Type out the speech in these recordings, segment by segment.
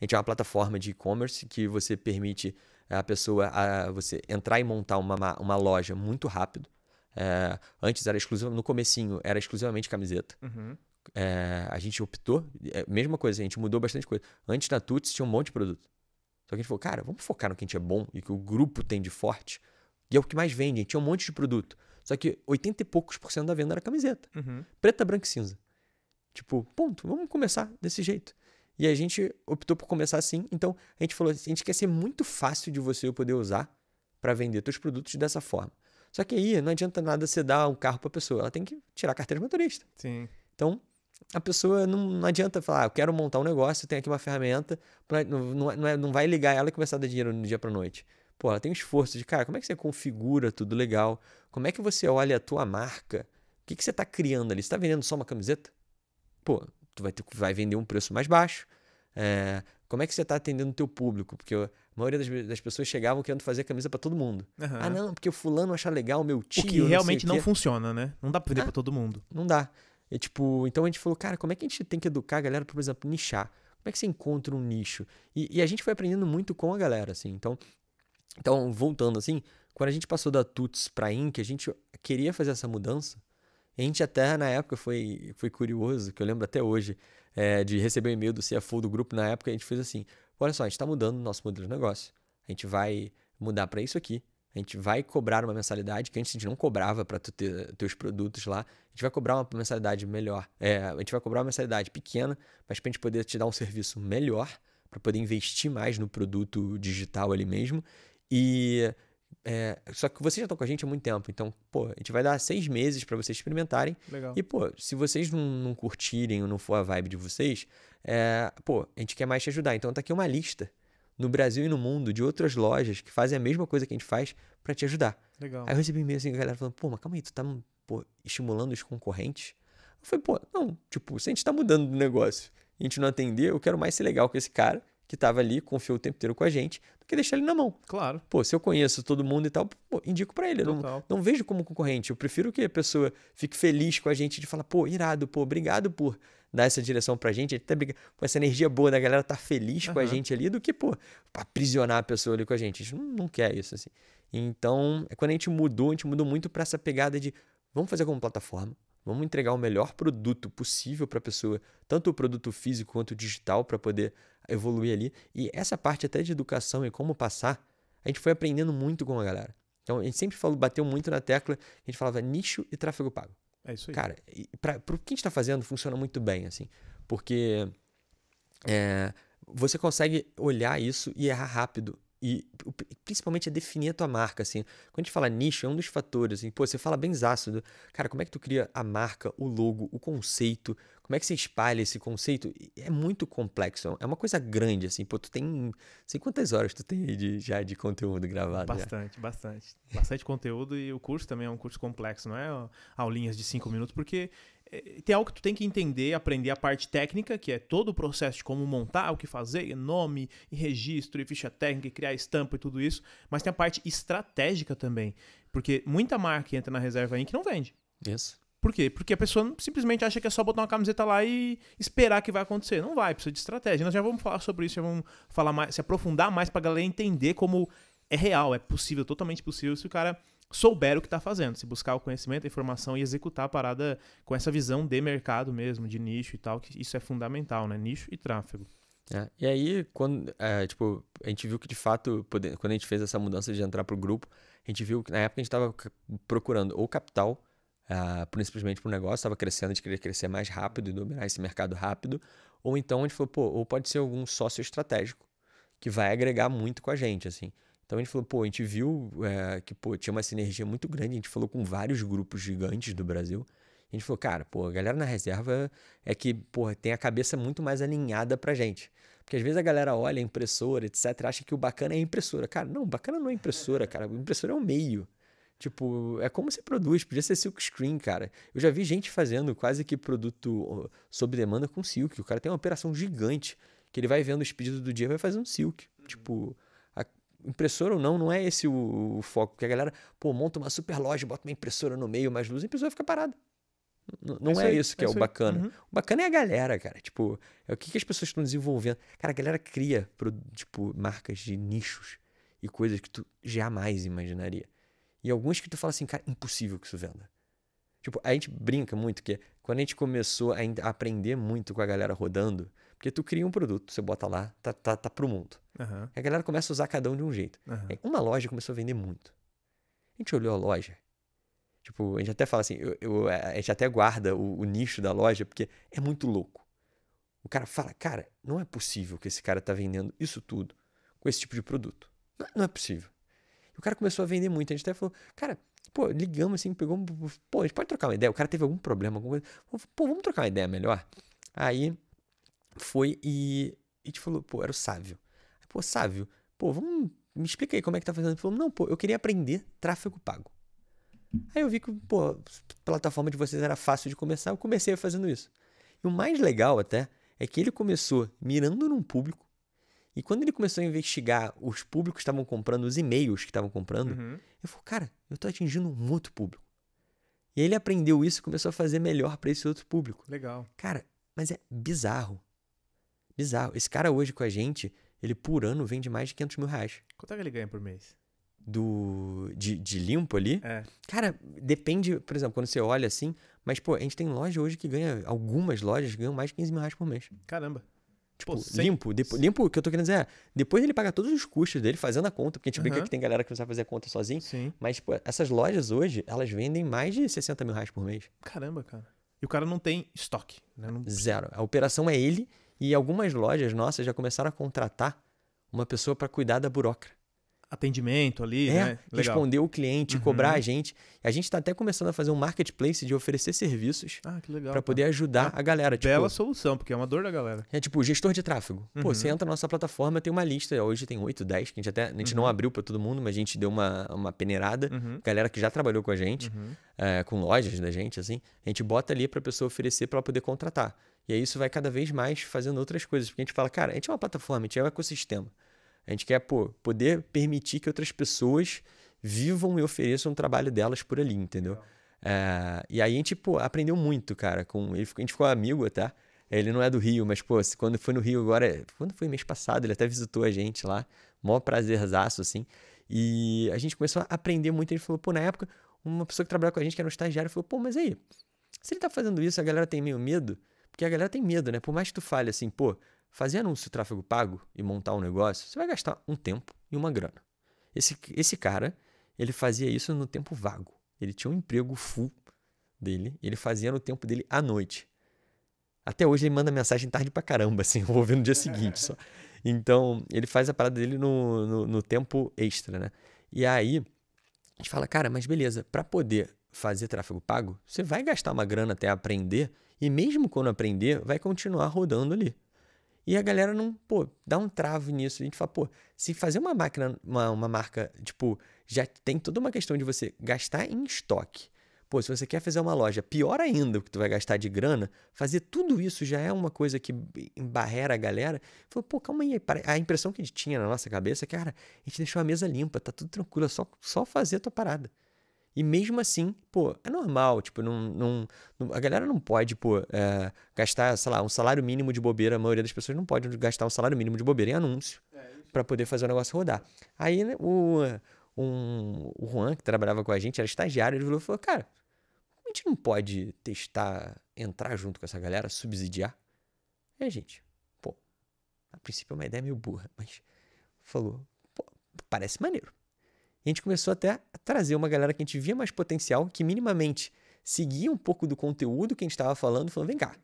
A gente é uma plataforma de e-commerce que você permite eh, a pessoa a você entrar e montar uma, uma loja muito rápido. É, antes era exclusivo, no comecinho era exclusivamente camiseta. Uhum. É, a gente optou, é, mesma coisa, a gente mudou bastante coisa. Antes na Tuts tinha um monte de produto. Só que a gente falou, cara, vamos focar no que a gente é bom e que o grupo tem de forte. E é o que mais vende, a gente tinha um monte de produto. Só que 80 e poucos por cento da venda era camiseta. Uhum. Preta, branca e cinza. Tipo, ponto, vamos começar desse jeito. E a gente optou por começar assim. Então, a gente falou assim, a gente quer ser muito fácil de você poder usar para vender seus produtos dessa forma. Só que aí não adianta nada você dar um carro para a pessoa, ela tem que tirar a carteira de motorista. Sim. Então, a pessoa não, não adianta falar, ah, eu quero montar um negócio, tenho aqui uma ferramenta, não, não, não, é, não vai ligar ela e começar a dar dinheiro no dia para noite. Pô, ela tem um esforço de, cara, como é que você configura tudo legal? Como é que você olha a tua marca? O que, que você está criando ali? Você está vendendo só uma camiseta? Pô, tu vai, ter, vai vender um preço mais baixo. É, como é que você está atendendo o teu público? Porque a maioria das, das pessoas chegavam querendo fazer camisa para todo mundo. Uhum. Ah, não, porque o fulano achar legal o meu tio. O que realmente não, não funciona, né? Não dá para vender ah, para todo mundo. Não dá. E, tipo, então a gente falou, cara, como é que a gente tem que educar a galera para, por exemplo, nichar? Como é que você encontra um nicho? E, e, a gente foi aprendendo muito com a galera, assim. Então, então voltando assim, quando a gente passou da Tuts para Inc, a gente queria fazer essa mudança, a gente até na época foi, foi curioso, que eu lembro até hoje, é, de receber um e-mail do CFO do grupo na época, a gente fez assim: olha só, a gente está mudando o nosso modelo de negócio. A gente vai mudar para isso aqui. A gente vai cobrar uma mensalidade que antes a gente não cobrava para tu ter teus produtos lá. A gente vai cobrar uma mensalidade melhor. É, a gente vai cobrar uma mensalidade pequena, mas para a gente poder te dar um serviço melhor, para poder investir mais no produto digital ali mesmo. E é, só que vocês já estão com a gente há muito tempo, então, pô, a gente vai dar seis meses para vocês experimentarem. Legal. E, pô, se vocês não, não, curtirem ou não for a vibe de vocês, é, pô, a gente quer mais te ajudar. Então, tá aqui uma lista no Brasil e no mundo de outras lojas que fazem a mesma coisa que a gente faz para te ajudar. Legal. Aí eu recebi e-mail assim, a galera falando, pô, mas calma aí, tu tá pô, estimulando os concorrentes? Eu falei, pô, não, tipo, se a gente tá mudando do negócio a gente não atender, eu quero mais ser legal com esse cara que estava ali, confiou o tempo inteiro com a gente, do que deixar ele na mão. Claro. Pô, se eu conheço todo mundo e tal, pô, indico para ele. Não, não vejo como concorrente. Eu prefiro que a pessoa fique feliz com a gente de falar, pô, irado, pô, obrigado por dar essa direção pra gente. Até tá briga com essa energia boa da galera tá feliz uhum. com a gente ali, do que, pô, aprisionar a pessoa ali com a gente. A gente não, não quer isso, assim. Então, é quando a gente mudou, a gente mudou muito para essa pegada de vamos fazer como plataforma, Vamos entregar o melhor produto possível para a pessoa, tanto o produto físico quanto o digital, para poder evoluir ali. E essa parte até de educação e como passar, a gente foi aprendendo muito com a galera. Então, a gente sempre falou, bateu muito na tecla, a gente falava nicho e tráfego pago. É isso aí. Cara, para o que a gente está fazendo, funciona muito bem, assim. Porque é, você consegue olhar isso e errar rápido e principalmente é definir a tua marca, assim. Quando a gente fala nicho, é um dos fatores, assim, pô, você fala bem ácido, cara, como é que tu cria a marca, o logo, o conceito, como é que você espalha esse conceito? É muito complexo, é uma coisa grande, assim, pô, tu tem, sei quantas horas tu tem de, já de conteúdo gravado. Né? Bastante, já. bastante, bastante conteúdo e o curso também é um curso complexo, não é aulinhas de cinco minutos, porque é, tem algo que tu tem que entender, aprender a parte técnica, que é todo o processo de como montar, o que fazer, nome, e registro, e ficha técnica, e criar estampa e tudo isso, mas tem a parte estratégica também, porque muita marca entra na reserva aí que não vende. Isso. Por quê? Porque a pessoa simplesmente acha que é só botar uma camiseta lá e esperar que vai acontecer. Não vai, precisa de estratégia. Nós já vamos falar sobre isso, já vamos falar mais, se aprofundar mais pra galera entender como é real, é possível, totalmente possível, se o cara souber o que está fazendo, se buscar o conhecimento, a informação e executar a parada com essa visão de mercado mesmo, de nicho e tal, que isso é fundamental, né? Nicho e tráfego. É, e aí, quando, é, tipo, a gente viu que de fato, quando a gente fez essa mudança de entrar pro grupo, a gente viu que na época a gente estava procurando ou capital, uh, principalmente pro negócio, estava crescendo, a gente queria crescer mais rápido e dominar esse mercado rápido, ou então a gente falou, pô, ou pode ser algum sócio estratégico, que vai agregar muito com a gente, assim. Então a gente falou, pô, a gente viu é, que pô, tinha uma sinergia muito grande, a gente falou com vários grupos gigantes do Brasil. A gente falou, cara, pô, a galera na reserva é que, pô, tem a cabeça muito mais alinhada pra gente. Porque às vezes a galera olha a impressora, etc, acha que o bacana é a impressora. Cara, não, bacana não é impressora, cara. impressora é um meio. Tipo, é como você produz, podia ser silk screen, cara. Eu já vi gente fazendo quase que produto sob demanda com silk. O cara tem uma operação gigante, que ele vai vendo os pedidos do dia vai fazendo silk. Uhum. Tipo, impressora ou não, não é esse o, o foco. Porque a galera, pô, monta uma super loja, bota uma impressora no meio, mais luz, a impressora fica parada. N não é, isso, é isso que é, é o bacana. Uhum. O bacana é a galera, cara. Tipo, é o que, que as pessoas estão desenvolvendo. Cara, a galera cria, pro, tipo, marcas de nichos e coisas que tu jamais imaginaria. E algumas que tu fala assim, cara, impossível que isso venda. Tipo, a gente brinca muito que quando a gente começou a aprender muito com a galera rodando, porque tu cria um produto, você bota lá, tá, tá, tá pro mundo. Uhum. A galera começa a usar cada um de um jeito. Uhum. Uma loja começou a vender muito. A gente olhou a loja. Tipo, a gente até fala assim, eu, eu, a gente até guarda o, o nicho da loja, porque é muito louco. O cara fala, cara, não é possível que esse cara tá vendendo isso tudo com esse tipo de produto. Não, não é possível. E o cara começou a vender muito. A gente até falou, cara, Pô, ligamos assim, pegou. Pô, a gente pode trocar uma ideia. O cara teve algum problema, alguma coisa. Pô, vamos trocar uma ideia melhor. Aí foi e, e te falou, pô, era o Sávio. Pô, Sávio, pô, vamos. Me explica aí como é que tá fazendo. Ele falou, não, pô, eu queria aprender tráfego pago. Aí eu vi que, pô, a plataforma de vocês era fácil de começar, eu comecei fazendo isso. E o mais legal até é que ele começou mirando num público, e quando ele começou a investigar os públicos que estavam comprando, os e-mails que estavam comprando, uhum. eu falei, cara, eu estou atingindo um outro público. E aí ele aprendeu isso e começou a fazer melhor para esse outro público. Legal. Cara, mas é bizarro. Bizarro. Esse cara hoje com a gente, ele por ano vende mais de 500 mil reais. Quanto é que ele ganha por mês? Do, de, de limpo ali? É. Cara, depende, por exemplo, quando você olha assim. Mas, pô, a gente tem loja hoje que ganha, algumas lojas ganham mais de 15 mil reais por mês. Caramba. Tipo, Pô, sem... limpo, depo... limpo, o que eu tô querendo dizer é, depois ele paga todos os custos dele fazendo a conta, porque a gente uhum. brinca que tem galera que não sabe fazer a conta sozinho. Sim. Mas, tipo, essas lojas hoje, elas vendem mais de 60 mil reais por mês. Caramba, cara. E o cara não tem estoque. Né? Não... Zero. A operação é ele e algumas lojas nossas já começaram a contratar uma pessoa para cuidar da burocracia atendimento ali, é, né? Responder o cliente, uhum. cobrar a gente. A gente está até começando a fazer um marketplace de oferecer serviços ah, para poder ajudar é a galera. Tipo, bela solução, porque é uma dor da galera. É tipo, gestor de tráfego. Uhum. Pô, você entra na nossa plataforma, tem uma lista. Hoje tem 8, 10, que a gente até. A gente uhum. não abriu para todo mundo, mas a gente deu uma, uma peneirada. Uhum. Galera que já trabalhou com a gente, uhum. é, com lojas da gente, assim. A gente bota ali para a pessoa oferecer para ela poder contratar. E aí isso vai cada vez mais fazendo outras coisas. Porque a gente fala, cara, a gente é uma plataforma, a gente é um ecossistema. A gente quer pô, poder permitir que outras pessoas vivam e ofereçam o trabalho delas por ali, entendeu? É, e aí a gente pô, aprendeu muito, cara. Com, ele, a gente ficou amigo Tá? Ele não é do Rio, mas, pô, quando foi no Rio agora, quando foi mês passado, ele até visitou a gente lá. Mó prazerzaço, assim. E a gente começou a aprender muito. Ele falou, pô, na época, uma pessoa que trabalhava com a gente, que era um estagiário, falou, pô, mas aí, se ele tá fazendo isso, a galera tem meio medo. Porque a galera tem medo, né? Por mais que tu fale assim, pô, fazer anúncio tráfego pago e montar um negócio, você vai gastar um tempo e uma grana. Esse, esse cara, ele fazia isso no tempo vago. Ele tinha um emprego full dele, ele fazia no tempo dele à noite. Até hoje ele manda mensagem tarde pra caramba, assim, eu vou ver no dia seguinte só. Então, ele faz a parada dele no, no, no tempo extra, né? E aí, a gente fala, cara, mas beleza, para poder fazer tráfego pago, você vai gastar uma grana até aprender, e mesmo quando aprender, vai continuar rodando ali. E a galera não, pô, dá um travo nisso. A gente fala, pô, se fazer uma máquina, uma, uma marca, tipo, já tem toda uma questão de você gastar em estoque. Pô, se você quer fazer uma loja, pior ainda o que tu vai gastar de grana, fazer tudo isso já é uma coisa que embarrera a galera. Falou, pô, calma aí. A impressão que a gente tinha na nossa cabeça é que, cara, a gente deixou a mesa limpa, tá tudo tranquilo, é só, só fazer a tua parada. E mesmo assim, pô, é normal, tipo, não, não, não a galera não pode, pô, é, gastar, sei lá, um salário mínimo de bobeira, a maioria das pessoas não pode gastar um salário mínimo de bobeira em anúncio é para poder fazer o negócio rodar. Aí né, o, um, o Juan, que trabalhava com a gente, era estagiário, ele falou, falou, cara, a gente não pode testar, entrar junto com essa galera, subsidiar? É, gente, pô, a princípio é uma ideia meio burra, mas falou, pô, parece maneiro a gente começou até a trazer uma galera que a gente via mais potencial, que minimamente seguia um pouco do conteúdo que a gente estava falando, falando, vem cá,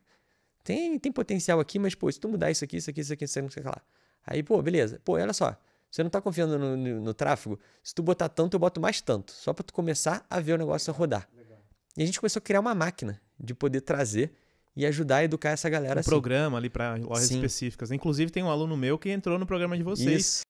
tem, tem potencial aqui, mas, pô, se tu mudar isso aqui, isso aqui, isso aqui, isso aqui, lá. Aí, pô, beleza. Pô, olha só, você não tá confiando no, no, no, tráfego? Se tu botar tanto, eu boto mais tanto, só para tu começar a ver o negócio rodar. E a gente começou a criar uma máquina de poder trazer e ajudar a educar essa galera. Um assim. programa ali para lojas Sim. específicas. Inclusive, tem um aluno meu que entrou no programa de vocês. Isso.